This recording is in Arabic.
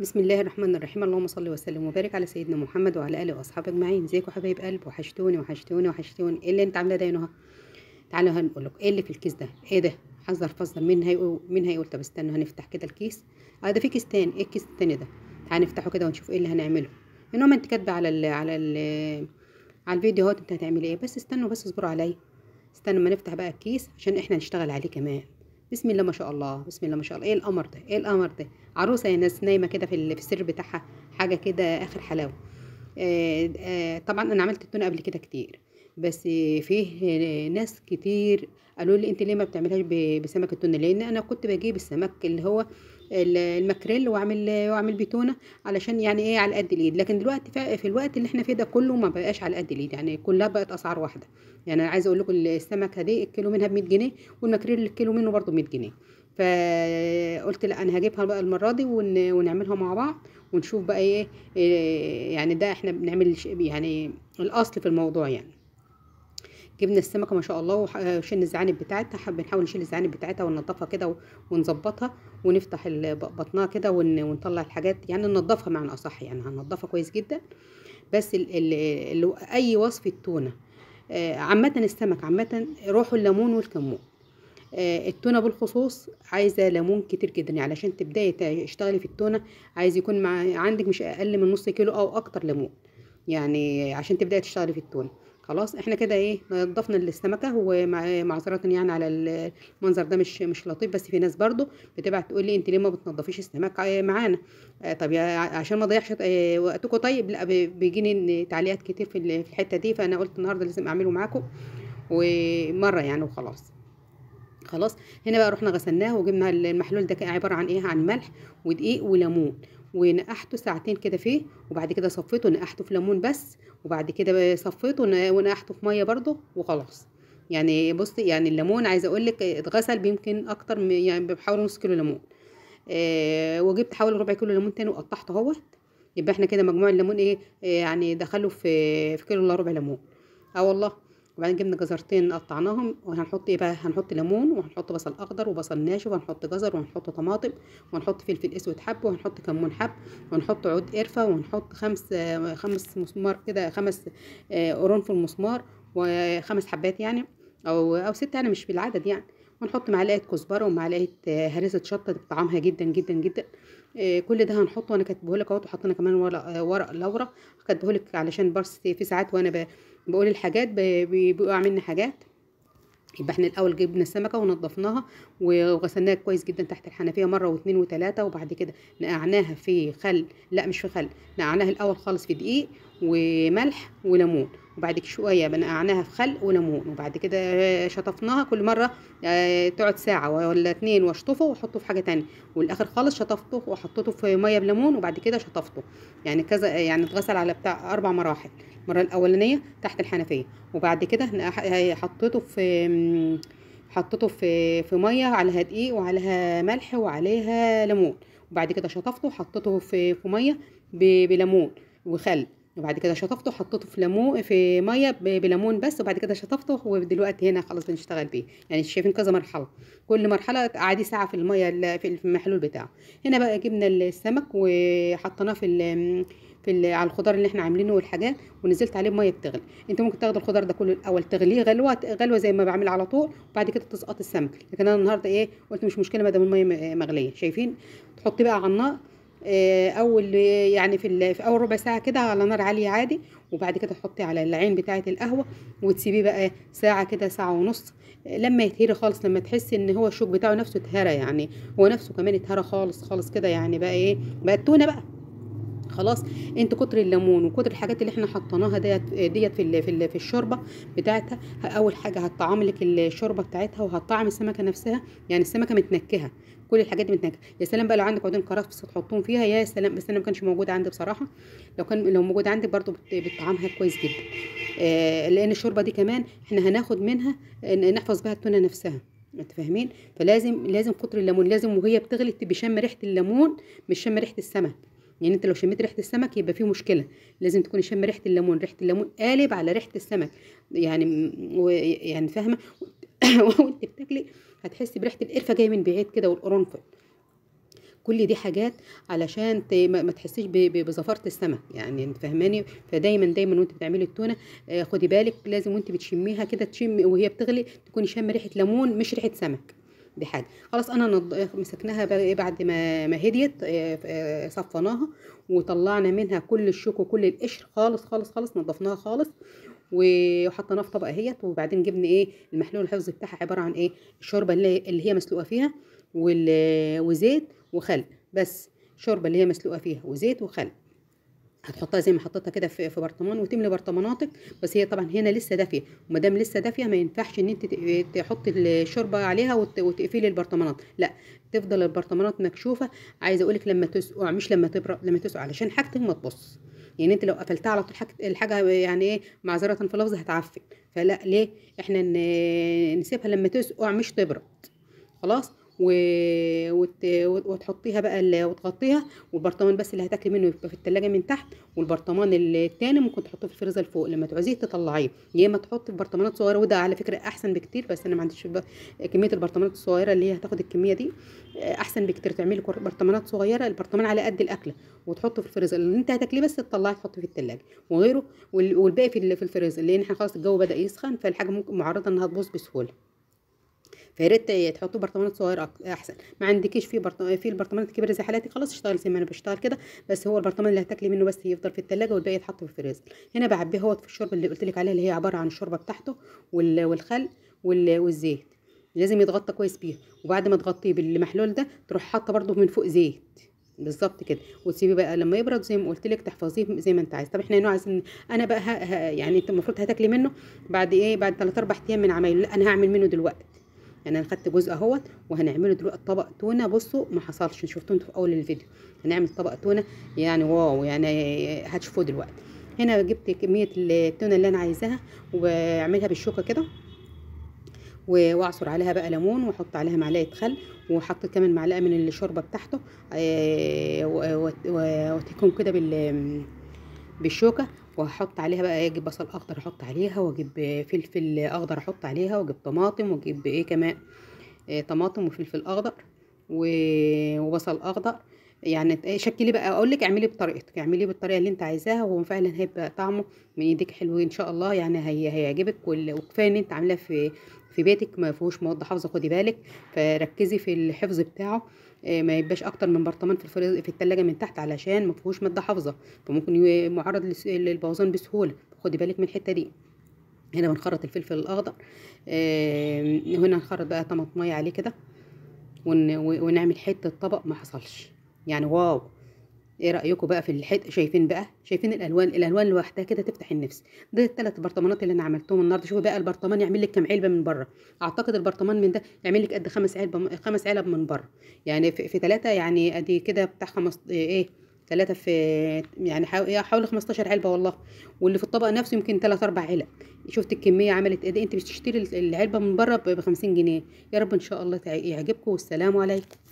بسم الله الرحمن الرحيم اللهم صل وسلم وبارك على سيدنا محمد وعلى اله واصحابه اجمعين ازيكم حبايب قلب وحشتوني وحشتوني وحشتوني ايه اللي انت عامله ده يا نهى تعالوا هنقول لكم ايه اللي في الكيس ده ايه ده حذر فزر مين هيقول مين هيقول طب استنوا هنفتح كده الكيس اه ده في كيس تاني ايه الكيس التاني ده تعالوا نفتحه كده ونشوف ايه اللي هنعمله انما انت كاتبه على الـ على الـ على الفيديو اهوت انت هتعملي ايه بس استنوا بس اصبروا عليا استنوا ما نفتح بقى الكيس عشان احنا نشتغل عليه كمان بسم الله ما شاء الله بسم الله ما شاء الله ايه القمر ده ايه القمر ده عروسه يا ناس نايمه كده في في السر بتاعها حاجه كده اخر حلاوه آه، آه، طبعا انا عملت التونه قبل كده كتير بس فيه ناس كتير قالوا لي انت ليه ما بتعملهاش بسمك التونه لان انا كنت بجيب السمك اللي هو الماكريل واعمل واعمل بتونه علشان يعني ايه على قد الايد لكن دلوقتي في الوقت اللي احنا فيه ده كله ما بقاش على قد الايد يعني كلها بقت اسعار واحده يعني انا عايزه اقول لكم السمكه دي الكيلو منها ب 100 جنيه والماكريل الكيلو منه برده ب 100 جنيه فقلت لا انا هجيبها بقى المره دي ون... ونعملها مع بعض ونشوف بقى ايه, إيه، يعني ده احنا بنعمل يعني الاصل في الموضوع يعني جبنا السمكه ما شاء الله وشلنا آه، الزعانب بتاعتها بنحاول نشيل الزعانب بتاعتها وننضفها كده ونظبطها ونفتح بطنها كده ونطلع الحاجات يعني ننضفها معنى اصح يعني هننضفها كويس جدا بس ال ال ال اي وصفه تونه آه، عامه السمك عامه روحوا الليمون والكمون آه، التونه بالخصوص عايزه ليمون كتير جدا يعني علشان تبداي تشتغلي في التونه عايز يكون مع عندك مش اقل من نص كيلو او اكتر ليمون يعني عشان تبداي تشتغلي في التونه خلاص احنا كده ايه نضفنا السمكه ومعذره يعني على المنظر ده مش مش لطيف بس في ناس برضو بتبعت تقول لي انت ليه ما بتنضفيش السمك آه، معانا آه، طب عشان ما اضيعش آه، وقتكم طيب لا بيجيني تعليقات كتير في الحته دي فانا قلت النهارده لازم اعمله معاكم ومره يعني وخلاص خلاص هنا بقى رحنا غسلناه وجبنا المحلول ده عباره عن ايه عن ملح ودقيق وليمون ونقحته ساعتين كده فيه وبعد كده صفيته نقحته في ليمون بس وبعد كده صفيته ونقحته في ميه برضه وخلاص يعني بص يعني الليمون عايزه اقول لك اتغسل بيمكن اكتر يعني بحوالي نص كيلو ليمون آه وجبت حوالي ربع كيلو ليمون تاني وقطعته اهوت يبقى احنا كده مجموع الليمون ايه, آه، يعني دخله في في كيلو الا ربع ليمون اه والله وبعدين جبنا جزرتين قطعناهم وهنحط ايه بقى هنحط ليمون وهنحط بصل اخضر وبصل ناشف وهنحط جزر وهنحط طماطم وهنحط فلفل اسود حب وهنحط كمون حب وهنحط عود قرفه وهنحط خمس خمس مسمار كده خمس آه، قرون في المسمار وخمس حبات يعني او او ست انا يعني مش بالعدد يعني ونحط معلقه كزبره ومعلقه آه، هريسه شطه طعمها جدا جدا جدا آه، كل ده هنحطه وانا كاتبه لك اهوت وحطينا كمان ورق ورق لورا كاتبه لك علشان برص في ساعات وانا بقول الحاجات بيقع مني حاجات يبقى احنا الاول جبنا السمكه ونضفناها وغسلناها كويس جدا تحت الحنفيه مره واثنين وثلاثه وبعد كده نقعناها في خل لا مش في خل نقعناها الاول خالص في دقيق وملح وليمون وبعد شويه بنقعناها في خل وليمون وبعد كده شطفناها كل مره آه، تقعد ساعه ولا اتنين واشطفه واحطه في حاجه تانية والاخر خالص شطفته وحطيته في ميه بليمون وبعد كده شطفته يعني كذا يعني اتغسل على بتاع اربع مراحل المره الاولانيه تحت الحنفيه وبعد كده حطيته في حطيته في في ميه عليها دقيق وعليها ملح وعليها ليمون وبعد كده شطفته وحطيته في في ميه بليمون وخل وبعد كده شطفته حطيته في لمو في ميه بليمون بس وبعد كده شطفته ودلوقتي هنا خلاص بنشتغل بيه يعني شايفين كذا مرحله كل مرحله قعدي ساعه في الميه في المحلول بتاعه هنا بقى جبنا السمك وحطيناه في في على الخضار اللي احنا عاملينه والحاجات ونزلت عليه بميه بتغلي انت ممكن تاخد الخضار ده كله الاول تغليه غلوه غلوه زي ما بعمل على طول وبعد كده تسقط السمك لكن انا النهارده ايه قلت مش مشكله ما دام الميه مغليه شايفين تحطي بقى على النار آه، اول يعني في, في اول ربع ساعه كده على نار عاليه عادي وبعد كده تحطي على العين بتاعه القهوه وتسيبيه بقى ساعه كده ساعه ونص لما يتهري خالص لما تحسي ان هو الشوك بتاعه نفسه اتهرى يعني هو نفسه كمان اتهرى خالص خالص كده يعني بقى ايه بقى التونه بقى خلاص انت كتر الليمون وكتر الحاجات اللي احنا حطيناها ديت ديت في في, في الشوربه بتاعتها اول حاجه هتطعم لك الشوربه بتاعتها وهتطعم السمكه نفسها يعني السمكه متنكهه كل الحاجات دي متنكهه يا سلام بقى لو عندك عودين كرفس تحطهم فيها يا سلام بس انا ما كانش موجود عندي بصراحه لو كان لو موجود عندي برده بتطعمها كويس جدا آه لان الشوربه دي كمان احنا هناخد منها نحفظ بها التونه نفسها انت فاهمين فلازم لازم كتر الليمون لازم وهي بتغلي تبقى شم ريحه الليمون مش شم ريحه السمك يعني انت لو شميت ريحه السمك يبقى في مشكله لازم تكون شم ريحه الليمون ريحه الليمون قالب على ريحه السمك يعني و... يعني فاهمه وانت بتاكلي هتحسي بريحه القرفه جايه من بعيد كده والقرنفل كل دي حاجات علشان ما تحسيش بزفاره السمك يعني انت فاهماني فدايما دايما وانت بتعملي التونه آه، خدي بالك لازم وانت بتشميها كده تشم وهي بتغلي تكوني شامه ريحه ليمون مش ريحه سمك حاجه خلاص انا نض... مسكناها بقى إيه بعد ما ما هديت آه، آه، صفناها وطلعنا منها كل الشوك وكل القشر خالص خالص خالص نضفناها خالص وحطيناها في طبق اهيت وبعدين جبنا ايه المحلول الحفظ بتاعها عباره عن ايه الشوربه اللي, اللي هي مسلوقه فيها وال... وزيت وخل بس الشوربه اللي هي مسلوقه فيها وزيت وخل هتحطها زي ما حطيتها كده في في برطمان وتملي برطماناتك بس هي طبعا هنا لسه دافيه وما دام لسه دافيه ما ينفعش ان انت تحطي الشوربه عليها وتقفلي البرطمانات لا تفضل البرطمانات مكشوفه عايزه اقول لك لما تسقع مش لما تبرق لما تسقع علشان حاجتك ما تبص يعني انت لو قفلتها على طول الحاجه يعني ايه معذره في اللفظ هتعفن فلا ليه احنا نسيبها لما تسقع مش تبرد خلاص و... وت... وتحطيها بقى ال... وتغطيها والبرطمان بس اللي هتاكلي منه يبقى في التلاجة من تحت والبرطمان التاني ممكن تحطيه في الفريزر فوق لما تعوزيه تطلعيه يا اما تحطي في برطمانات صغيره وده على فكره احسن بكتير بس انا ما عنديش كميه البرطمانات الصغيره اللي هي هتاخد الكميه دي آه، احسن بكتير تعملي برطمانات صغيره البرطمان على قد الاكله وتحطه في الفريزر اللي انت هتاكليه بس تطلعيه تحطيه في التلاجة وغيره والباقي في الفريزر لان احنا خلاص الجو بدا يسخن فالحاجه ممكن معرضه انها تبوظ بسهوله فيا ريت برطمانات صغيره احسن ما عندكيش في برطمان في البرطمانات الكبيره زي حالاتي خلاص اشتغلي زي ما انا بشتغل كده بس هو البرطمان اللي هتاكلي منه بس يفضل في التلاجة والباقي يتحط في الفريزر هنا بعبيه هو في الشوربه اللي قلت لك عليها اللي هي عباره عن الشوربه بتاعته والخل والزيت لازم يتغطى كويس بيها وبعد ما تغطيه بالمحلول ده تروح حاطه برده من فوق زيت بالظبط كده وتسيبيه بقى لما يبرد زي ما قلت لك تحفظيه زي ما انت عايز طب احنا هنا عايزين انا بقى ها ها يعني انت المفروض هتاكلي منه بعد ايه بعد 3 4 ايام من عمايله لا انا هعمل منه دلوقتي يعني انا خدت جزء اهوت وهنعمله دلوقتي طبق تونه بصوا ما حصلش شفتوه في اول الفيديو هنعمل طبق تونه يعني واو يعني هتشوفوه دلوقتي هنا جبت كميه التونه اللي انا عايزاها واعملها بالشوكه كده واعصر عليها بقى ليمون واحط عليها معلقه خل وحطيت كمان معلقه من الشوربه بتاعته آه، وتكون كده بال بالشوكه وهحط عليها بقى إيه، اجيب بصل اخضر احط عليها واجيب فلفل اخضر احط عليها واجيب طماطم واجيب ايه كمان إيه، طماطم وفلفل اخضر وبصل اخضر يعني شكلي بقى اقول لك اعملي بطريقتك اعمليه بالطريقه اللي انت عايزاها وهو فعلا هيبقى طعمه من ايديك حلو ان شاء الله يعني هي هيعجبك وكفايه ان انت عاملاه في في بيتك ما فيهوش مواد حافظه خدي بالك فركزي في الحفظ بتاعه آه، ما يبقاش اكتر من برطمان في الفريز في التلاجة من تحت علشان ما فيهوش ماده حافظه فممكن معرض للبوظان بسهوله خدي بالك من الحته دي هنا بنخرط الفلفل الاخضر آه، هنا نخرط بقى طماطميه عليه كده ونعمل حته طبق ما حصلش يعني واو ايه رايكم بقى في الحد شايفين بقى شايفين الالوان الالوان لوحدها كده تفتح النفس ده الثلاث برطمانات اللي انا عملتهم النهارده شوفوا بقى البرطمان يعمل لك كام علبه من بره اعتقد البرطمان من ده يعمل لك قد خمس علب خمس علب من بره يعني في ثلاثه يعني ادي كده بتاع خمس ايه ثلاثه في يعني حوالي 15 علبه والله واللي في الطبق نفسه يمكن ثلاث اربع علب شفت الكميه عملت ايه انت بتشتري العلبه من بره ب 50 جنيه يا رب ان شاء الله يعجبكم والسلام عليكم